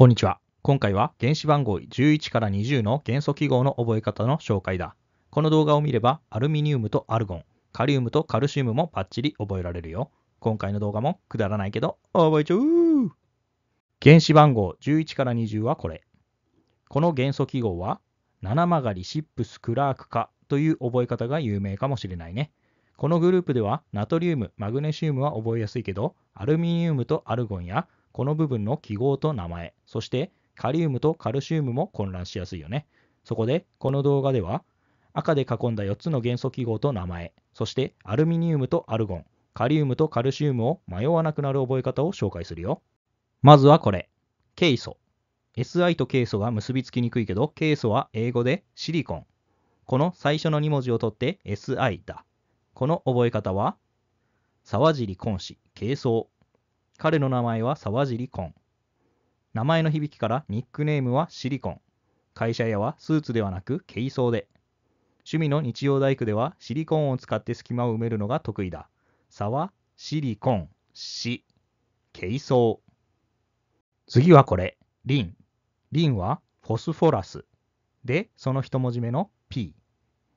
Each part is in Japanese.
こんにちは。今回は原子番号11から20の元素記号の覚え方の紹介だ。この動画を見ればアルミニウムとアルゴン、カリウムとカルシウムもバッチリ覚えられるよ。今回の動画もくだらないけど覚えちゃう原子番号11から20はこれ。この元素記号は七曲りシップスクラーク化という覚え方が有名かもしれないね。このグループではナトリウム、マグネシウムは覚えやすいけど、アルミニウムとアルゴンやこの部分の記号と名前、そしてカリウムとカルシウムも混乱しやすいよね。そこで、この動画では、赤で囲んだ4つの元素記号と名前、そしてアルミニウムとアルゴン、カリウムとカルシウムを迷わなくなる覚え方を紹介するよ。まずはこれ、ケイ素。SI とケイ素が結びつきにくいけど、ケイ素は英語でシリコン。この最初の2文字を取って SI だ。この覚え方は、沢尻根子、ケイ素彼の名前は沢尻コン。名前の響きからニックネームはシリコン。会社屋はスーツではなく軽装で。趣味の日曜大工ではシリコンを使って隙間を埋めるのが得意だ。沢、シリコン、し、軽装。次はこれ、リン。リンはフォスフォラス。で、その一文字目の P。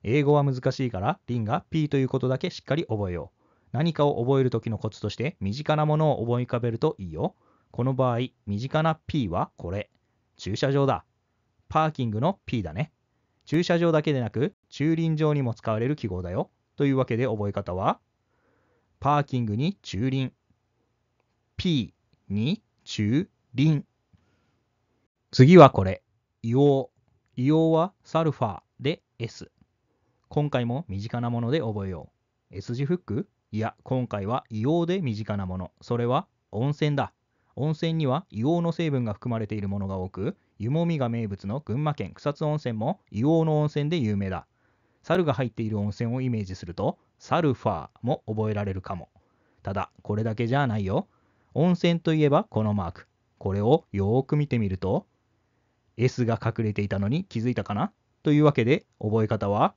英語は難しいから、リンが P ということだけしっかり覚えよう。何かを覚える時のコツとして身近なものを思い浮かべるといいよ。この場合、身近な P はこれ。駐車場だ。パーキングの P だね。駐車場だけでなく駐輪場にも使われる記号だよ。というわけで覚え方は、パーキングに駐輪。P に駐輪。次はこれ。硫黄。硫黄はサルファーで S。今回も身近なもので覚えよう。S 字フックいや、今回は硫黄で身近なもの。それは温泉だ。温泉には硫黄の成分が含まれているものが多く、湯もみが名物の群馬県草津温泉も硫黄の温泉で有名だ。猿が入っている温泉をイメージすると、サルファーも覚えられるかも。ただ、これだけじゃないよ。温泉といえばこのマーク。これをよーく見てみると、S が隠れていたのに気づいたかなというわけで、覚え方は、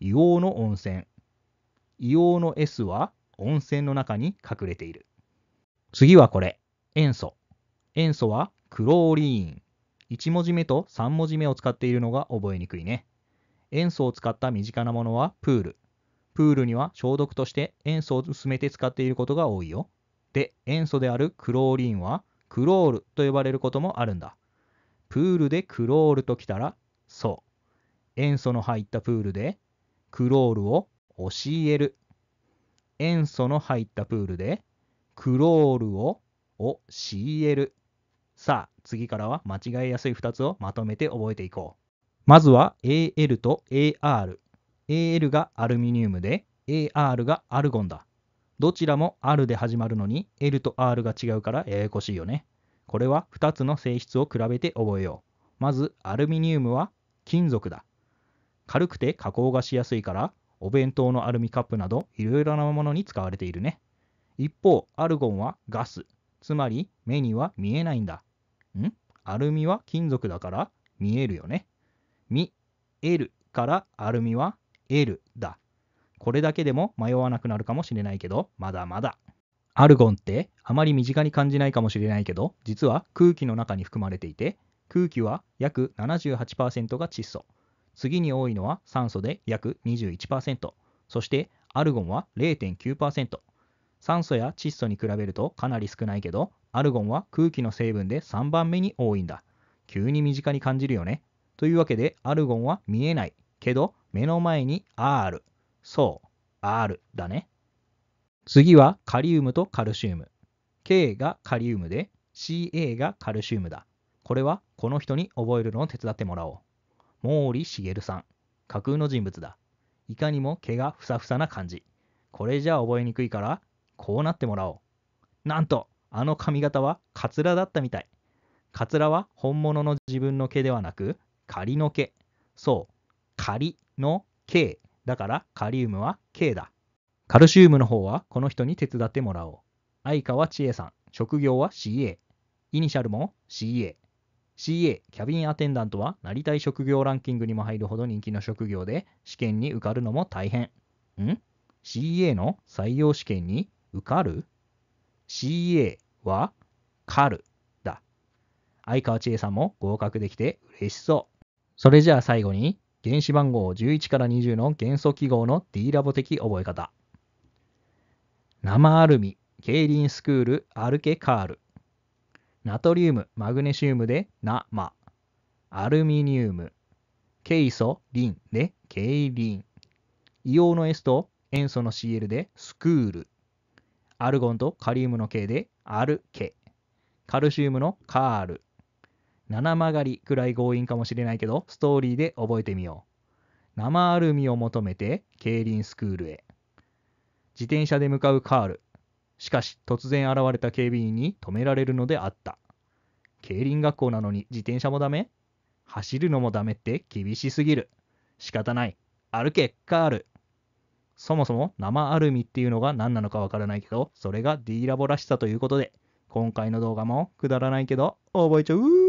硫黄の温泉硫黄の S は温泉の中に隠れている。次はこれ、塩素。塩素はクローリーン。1文字目と3文字目を使っているのが覚えにくいね。塩素を使った身近なものはプール。プールには消毒として塩素を薄めて使っていることが多いよ。で、塩素であるクローリンはクロールと呼ばれることもあるんだ。プールでクロールときたら、そう。塩素の入ったプールでクロールを教える。塩素の入ったプールで、クロールを教える。さあ、次からは間違えやすい2つをまとめて覚えていこう。まずは AL と AR。AL がアルミニウムで、AR がアルゴンだ。どちらも R で始まるのに L と R が違うからややこしいよね。これは2つの性質を比べて覚えよう。まずアルミニウムは金属だ。軽くて加工がしやすいからお弁当のアルミカップなどいろいろなものに使われているね。一方、アルゴンはガス。つまり目には見えないんだ。んアルミは金属だから見えるよね。見えるからアルミは得だ。これだけでも迷わなくなるかもしれないけど、まだまだ。アルゴンってあまり身近に感じないかもしれないけど、実は空気の中に含まれていて、空気は約78%が窒素。次に多いのは酸素で約21%、そしてアルゴンは0.9%。酸素や窒素に比べるとかなり少ないけど、アルゴンは空気の成分で3番目に多いんだ。急に身近に感じるよね。というわけで、アルゴンは見えないけど、目の前に R。そう、R だね。次はカリウムとカルシウム。K がカリウムで、CA がカルシウムだ。これはこの人に覚えるのを手伝ってもらおう。毛利茂さん。架空の人物だ。いかにも毛がふさふさな感じ。これじゃ覚えにくいから、こうなってもらおう。なんと、あの髪型はカツラだったみたい。カツラは本物の自分の毛ではなく、仮の毛。そう、仮の毛。だからカリウムは K だ。カルシウムの方はこの人に手伝ってもらおう。相川千恵さん、職業は CA。イニシャルも CA。CA キャビンアテンダントはなりたい職業ランキングにも入るほど人気の職業で試験に受かるのも大変ん ?CA の採用試験に受かる ?CA はカルだ相川千恵さんも合格できて嬉しそうそれじゃあ最後に原子番号11から20の元素記号の D ラボ的覚え方生アルミケイリンスクールアルケカールナトリウム、マグネシウムでナマ、アルミニウム、ケイ素、リンでケイリン、硫黄の S と塩素の CL でスクール、アルゴンとカリウムの K でアルケ、カルシウムのカール、七曲がりくらい強引かもしれないけど、ストーリーで覚えてみよう。生アルミを求めて、競輪スクールへ。自転車で向かうカール。しかし、突然現れた警備員に止められるのであった。競輪学校なのに自転車もダメ走るのもダメって厳しすぎる。仕方ない。歩け、カール。そもそも生アルミっていうのが何なのかわからないけど、それが D ラボらしさということで、今回の動画もくだらないけど、覚えちゃう